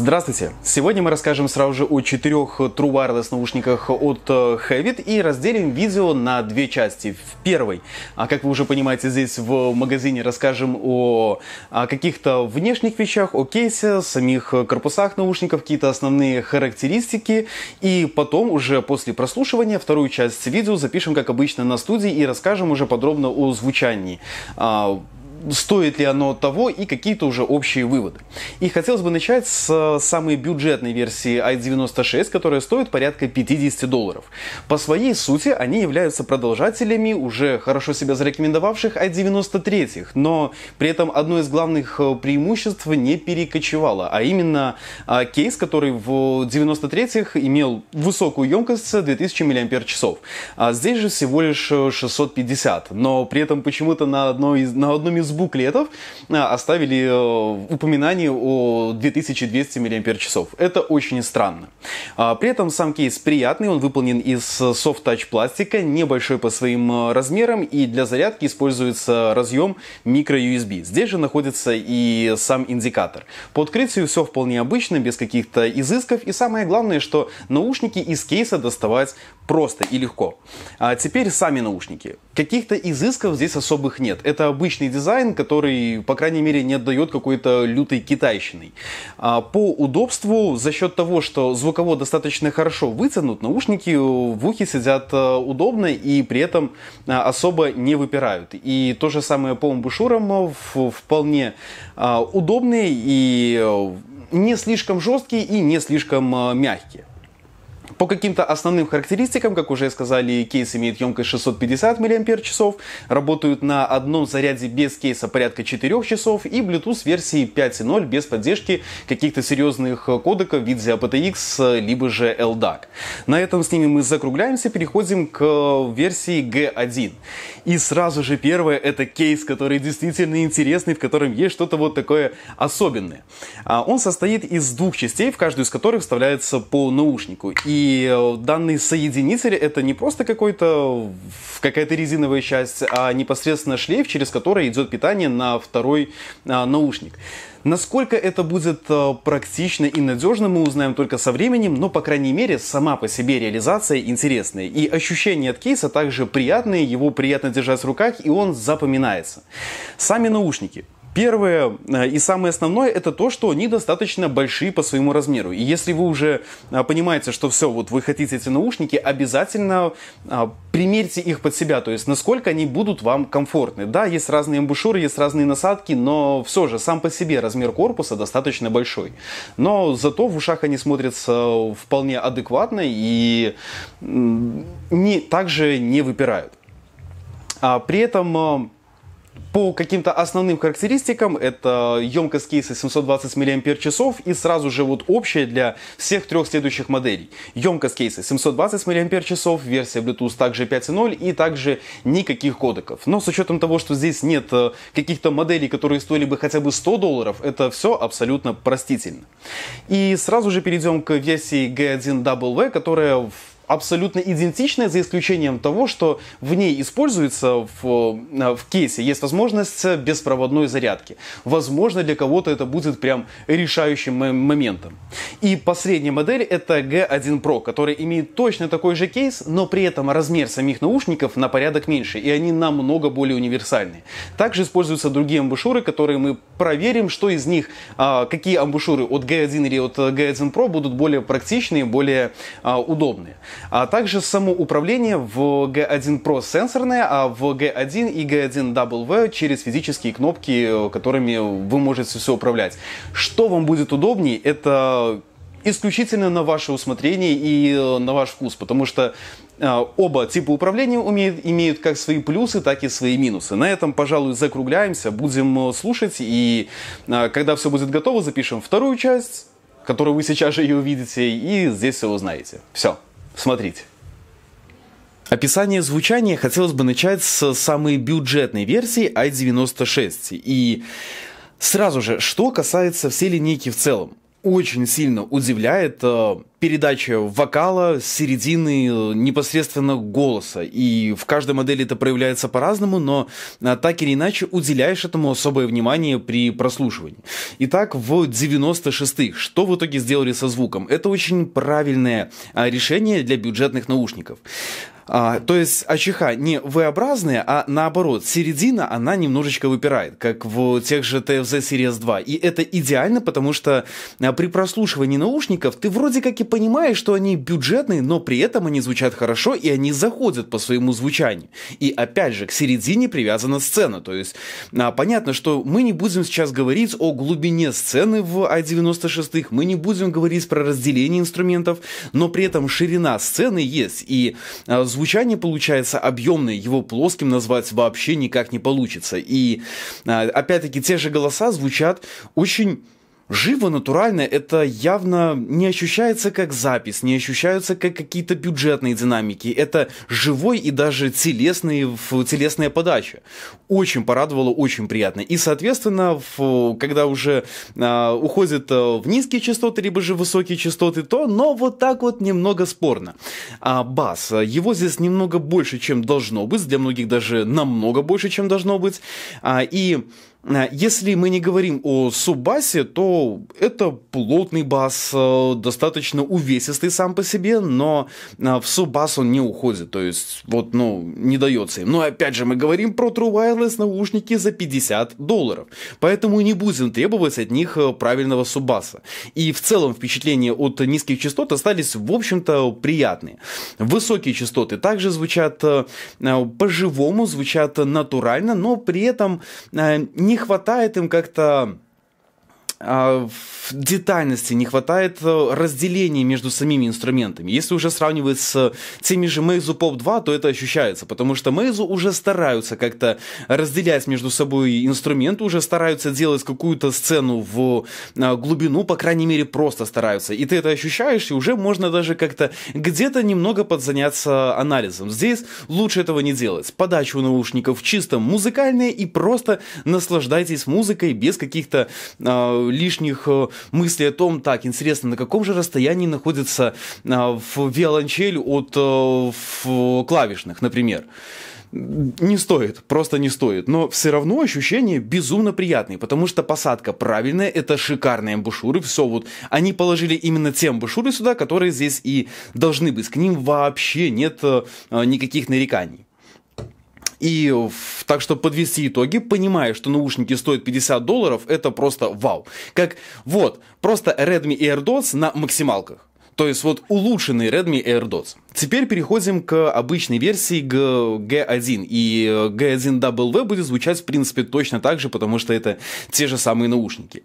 Здравствуйте! Сегодня мы расскажем сразу же о четырех True Wireless наушниках от э, Havit и разделим видео на две части. В первой, а как вы уже понимаете, здесь в магазине расскажем о, о каких-то внешних вещах, о кейсе, самих корпусах наушников, какие-то основные характеристики. И потом, уже после прослушивания, вторую часть видео запишем, как обычно, на студии и расскажем уже подробно о звучании. А, стоит ли оно того и какие-то уже общие выводы. И хотелось бы начать с э, самой бюджетной версии i96, которая стоит порядка 50 долларов. По своей сути они являются продолжателями уже хорошо себя зарекомендовавших i93, но при этом одно из главных э, преимуществ не перекочевало, а именно э, кейс, который в 93-х имел высокую емкость 2000 мАч. А здесь же всего лишь 650, но при этом почему-то на, одной из, на одном из с буклетов э, оставили э, упоминание о 2200 мАч. Это очень странно. А, при этом сам кейс приятный, он выполнен из софт-тач пластика, небольшой по своим э, размерам, и для зарядки используется разъем USB. Здесь же находится и сам индикатор. По открытию все вполне обычно, без каких-то изысков, и самое главное, что наушники из кейса доставать просто и легко. А теперь сами наушники. Каких-то изысков здесь особых нет. Это обычный дизайн, который, по крайней мере, не отдает какой-то лютой китайщиной. А по удобству, за счет того, что звуково достаточно хорошо вытянут, наушники в ухе сидят э, удобно и при этом э, особо не выпирают. И то же самое по амбушюрам э, вполне удобные и не слишком жесткие и не слишком мягкие. По каким-то основным характеристикам, как уже сказали, кейс имеет емкость 650 мАч, работают на одном заряде без кейса порядка 4 часов и Bluetooth версии 5.0 без поддержки каких-то серьезных э, кодеков в виде aptX а э, либо же LDAC. А на этом с ними мы закругляемся, переходим к э, версии G1. И сразу же первое это кейс, который действительно интересный, в котором есть что-то вот такое особенное. А он состоит из двух частей, в каждую из которых вставляется по наушнику. И Э, данный соединитель это не просто какой-то какая-то резиновая часть, а непосредственно шлейф, через который идет питание на второй а, наушник. Насколько это будет э, практично и надежно, мы узнаем только со временем, но, по крайней мере, сама по себе реализация интересная. И ощущения от кейса также приятные, его приятно держать в руках, и он запоминается. Сами наушники. Первое э, и самое основное это то, что они достаточно большие по своему размеру. И если вы уже э, понимаете, что все, вот вы хотите эти наушники, обязательно э, примерьте их под себя, то есть насколько они будут вам комфортны. Да, есть разные амбушюры, есть разные насадки, но все же сам по себе размер корпуса достаточно большой. Но зато в ушах они смотрятся вполне адекватно и не, также не выпирают. А при этом по каким-то основным характеристикам это емкость кейса 720 мАч и сразу же вот общая для всех трех следующих моделей. Емкость кейса 720 мАч, версия Bluetooth также 5.0 и также никаких кодеков. Но с учетом того, что здесь нет э, каких-то моделей, которые стоили бы хотя бы 100 долларов, это все абсолютно простительно. И сразу же перейдем к версии G1W, которая в абсолютно идентичная, за исключением того, что в ней используется в, э, в кейсе, есть возможность беспроводной зарядки. Возможно, для кого-то это будет прям решающим моментом. И последняя модель это G1 Pro, который имеет точно такой же кейс, но при этом размер самих наушников на порядок меньше, и они намного более универсальны. Также используются другие амбушюры, которые мы проверим, что из них, а, какие амбушюры от G1 или от G1 Pro будут более практичные, более а, удобные. А также само управление в G1 Pro сенсорное, а в G1 и G1 W через физические кнопки, э, которыми вы можете все управлять. Что вам будет удобнее, это исключительно на ваше усмотрение и э, на ваш вкус, потому что э, оба типа управления умеют, имеют как свои плюсы, так и свои минусы. На этом, пожалуй, закругляемся, будем слушать, и когда все будет готово, запишем вторую часть, которую вы сейчас же и увидите, и здесь все узнаете. Все. Смотрите. Описание звучания хотелось бы начать с самой бюджетной версии i96. И сразу же, что касается всей линейки в целом очень сильно удивляет э, передача вокала с середины э, непосредственно голоса. И в каждой модели это проявляется по-разному, но э, так или иначе уделяешь этому особое внимание при прослушивании. Итак, в 96-х что в итоге сделали со звуком? Это очень правильное решение для бюджетных наушников. А, то есть очиха не V-образная, а наоборот, середина, она немножечко выпирает, как в тех же TFZ Series 2. И это идеально, потому что а, при прослушивании наушников ты вроде как и понимаешь, что они бюджетные, но при этом они звучат хорошо и они заходят по своему звучанию. И опять же, к середине привязана сцена. То есть а, понятно, что мы не будем сейчас говорить о глубине сцены в i96, мы не будем говорить про разделение инструментов, но при этом ширина сцены есть. И а, звучание получается объемное, его плоским назвать вообще никак не получится. И а, опять-таки те же голоса звучат очень Живо, натурально, это явно не ощущается как запись, не ощущаются как какие-то бюджетные динамики. Это живой и даже в телесная подача. Очень порадовало, очень приятно. И, соответственно, в, когда уже а, э, уходит в низкие частоты, либо же высокие частоты, то, но вот так вот немного спорно. А бас, его здесь немного больше, чем должно быть, для многих даже намного больше, чем должно быть. А, и Э, если мы не говорим о суббасе, то это плотный бас, э, достаточно увесистый сам по себе, но э, в суббас он не уходит, то есть вот, ну, не дается им. Но ну, опять же, мы говорим про True Wireless наушники за 50 долларов, поэтому не будем требовать от них правильного суббаса. И в целом впечатления от низких частот остались, в общем-то, приятные. Высокие частоты также звучат по-живому, звучат натурально, но при этом не не хватает им как-то а, в детальности не хватает э, разделения между самими инструментами. Если уже сравнивать с теми же Meizu Pop 2, то это ощущается, потому что Meizu уже стараются как-то разделять между собой инструменты, уже стараются делать какую-то сцену в а, глубину, по крайней мере, просто стараются. И ты это ощущаешь, и уже можно даже как-то где-то немного подзаняться анализом. Здесь лучше этого не делать. Подачу наушников чисто музыкальная и просто наслаждайтесь музыкой без каких-то а, лишних э, мыслей о том, так, интересно, на каком же расстоянии находится а, в виолончель от э, клавишных, например. Не стоит, просто не стоит. Но все равно ощущения безумно приятные, потому что посадка правильная, это шикарные амбушюры, все вот. Они положили именно те амбушюры сюда, которые здесь и должны быть. К ним вообще нет э, никаких нареканий. И так что подвести итоги, понимая, что наушники стоят 50 долларов, это просто вау. Как вот, просто Redmi AirDots на максималках. То есть вот улучшенный Redmi AirDots. Теперь переходим к обычной версии G1. g И G1W будет звучать, в принципе, точно так же, потому что это те же самые наушники.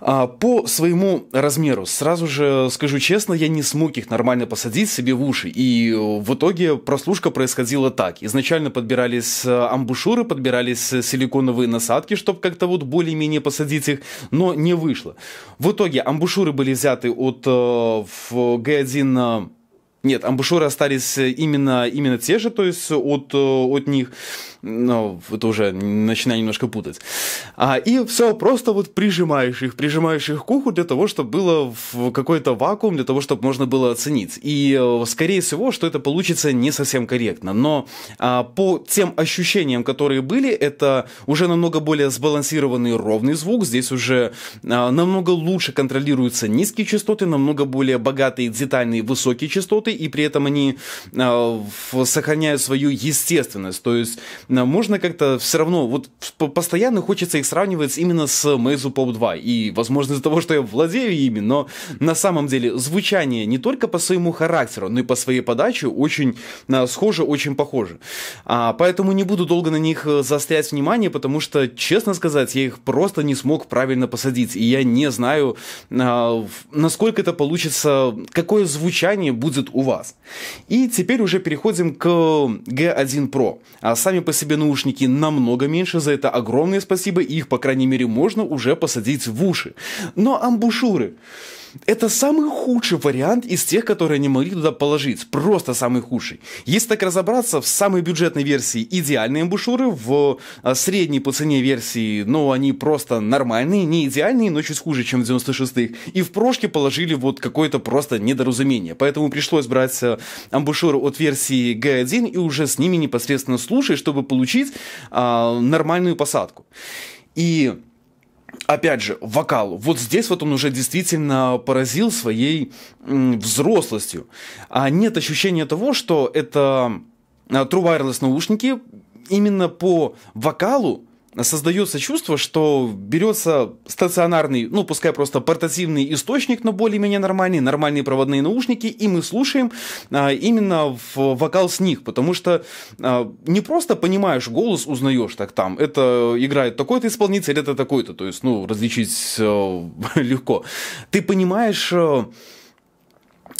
А, по своему размеру, сразу же скажу честно, я не смог их нормально посадить себе в уши. И в итоге прослушка происходила так. Изначально подбирались э, амбушюры, подбирались э, силиконовые насадки, чтобы как-то вот более-менее посадить их, но не вышло. В итоге амбушюры были взяты от в э, в Г1 а, нет, амбушюры остались именно, именно те же, то есть э, от, э, от них но это уже начинаю немножко путать. А, и все, просто вот прижимаешь их, прижимаешь их к уху для того, чтобы было в какой-то вакуум, для того, чтобы можно было оценить. И, э, скорее всего, что это получится не совсем корректно. Но а, по тем ощущениям, которые были, это уже намного более сбалансированный ровный звук. Здесь уже а, намного лучше контролируются низкие частоты, намного более богатые детальные высокие частоты, и при этом они а, в, сохраняют свою естественность. То есть Э, можно как-то все равно, вот постоянно хочется их сравнивать именно с Meizu Pop 2, и, возможно, из-за того, что я владею ими, но на самом деле звучание не только по своему характеру, но и по своей подаче очень э, схоже, очень похоже. А, поэтому не буду долго на них э, заострять внимание, потому что, честно сказать, я их просто не смог правильно посадить, и я не знаю, а, насколько это получится, какое звучание будет у вас. И теперь уже переходим к G1 Pro. А сами по себе наушники намного меньше, за это огромное спасибо, их, по крайней мере, можно уже посадить в уши. Но амбушюры... Это самый худший вариант из тех, которые они могли туда положить. Просто самый худший. Если так разобраться, в самой бюджетной версии идеальные бушуры, в а, средней по цене версии, ну, они просто нормальные, не идеальные, но чуть хуже, чем в 96-х. И в прошке положили вот какое-то просто недоразумение. Поэтому пришлось брать э, амбушюры от версии G1 и уже с ними непосредственно слушать, чтобы получить а, нормальную посадку. И опять же, вокалу. Вот здесь вот он уже действительно поразил своей взрослостью. А нет ощущения того, что это а, True Wireless наушники именно по вокалу создается чувство, что берется стационарный, ну пускай просто портативный источник, но более-менее нормальный, нормальные проводные наушники, и мы слушаем а, именно в вокал с них, потому что а, не просто понимаешь голос, узнаешь так там, это играет такой-то исполнитель, это такой-то, то есть, ну, различить а, легко. Ты понимаешь... А,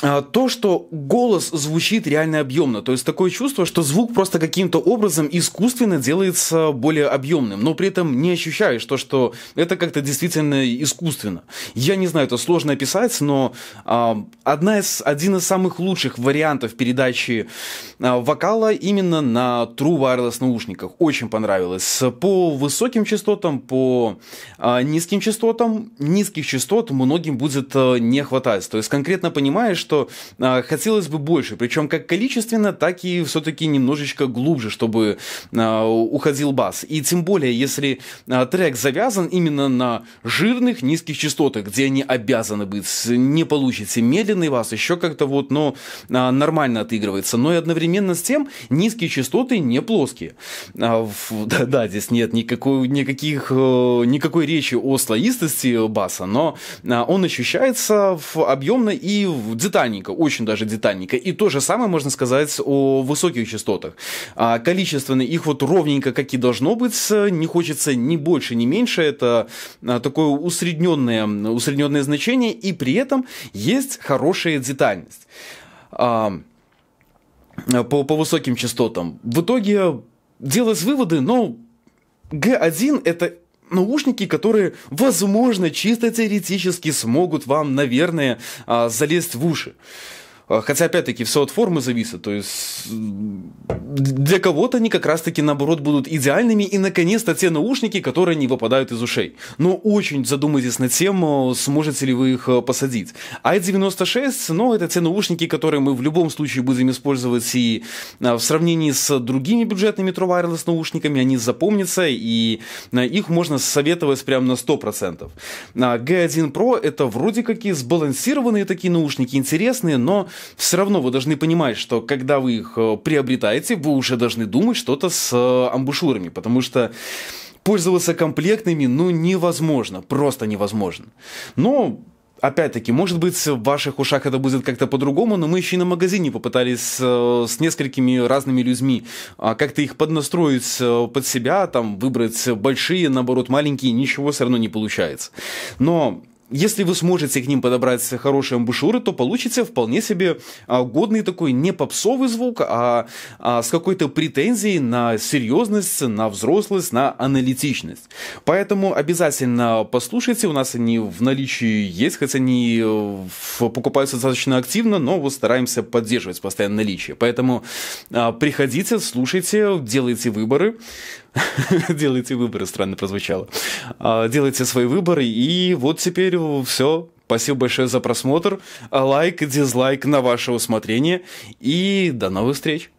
а, то, что голос звучит реально объемно. То есть такое чувство, что звук просто каким-то образом искусственно делается более объемным, но при этом не ощущаешь то, что это как-то действительно искусственно. Я не знаю, это сложно описать, но а, одна из, один из самых лучших вариантов передачи а, вокала именно на True Wireless наушниках. Очень понравилось. По высоким частотам, по а, низким частотам, низких частот многим будет а, не хватать. То есть конкретно понимаешь, что э, хотелось бы больше, причем как количественно, так и все-таки немножечко глубже, чтобы э, уходил бас. И тем более, если э, трек завязан именно на жирных низких частотах, где они обязаны быть, не получится медленный бас, еще как-то вот, но э, нормально отыгрывается. Но и одновременно с тем низкие частоты не плоские. А, в, да, да, здесь нет никакой, никаких, э, никакой речи о слоистости э, баса, но э, он ощущается в объемно и в деталях детальненько, очень даже детальненько. И то же самое можно сказать о высоких частотах. А количественно их вот ровненько, как и должно быть, не хочется ни больше, ни меньше. Это а, такое усредненное, усредненное значение, и при этом есть хорошая детальность. А, по, по высоким частотам. В итоге делать выводы, но G1 это наушники, которые, возможно, чисто теоретически смогут вам, наверное, а, залезть в уши. Э, хотя, опять-таки, все от формы зависит. То есть для кого-то они как раз-таки, наоборот, будут идеальными. И, наконец-то, те наушники, которые не выпадают из ушей. Но ну, очень задумайтесь над тем, э, сможете ли вы их э, посадить. i96, а ну, это те наушники, которые мы в любом случае будем использовать и в сравнении с другими бюджетными True Wireless наушниками. Они запомнятся, и их можно советовать прямо на 100%. G1 а Pro это вроде как и сбалансированные такие наушники, интересные, но все равно вы должны понимать, что когда вы их э, приобретаете, вы уже должны думать что-то с э, амбушюрами, потому что пользоваться комплектными, ну, невозможно, просто невозможно. Но Опять-таки, может быть, в ваших ушах это будет как-то по-другому, но мы еще и на магазине попытались э, с несколькими разными людьми э, как-то их поднастроить э, под себя, там, выбрать большие, наоборот, маленькие, ничего все равно не получается. Но если вы сможете к ним подобрать хорошие амбушюры, то получится вполне себе а, годный такой не попсовый звук, а, а, с какой-то претензией на серьезность, на взрослость, на аналитичность. Поэтому обязательно послушайте, у нас они в наличии есть, хотя они э, покупаются достаточно активно, но мы стараемся поддерживать постоянное наличие. Поэтому а, приходите, слушайте, делайте выборы. делайте выборы, странно прозвучало. делайте свои выборы, и вот теперь все. Спасибо большое за просмотр. Лайк, дизлайк на ваше усмотрение. И до новых встреч.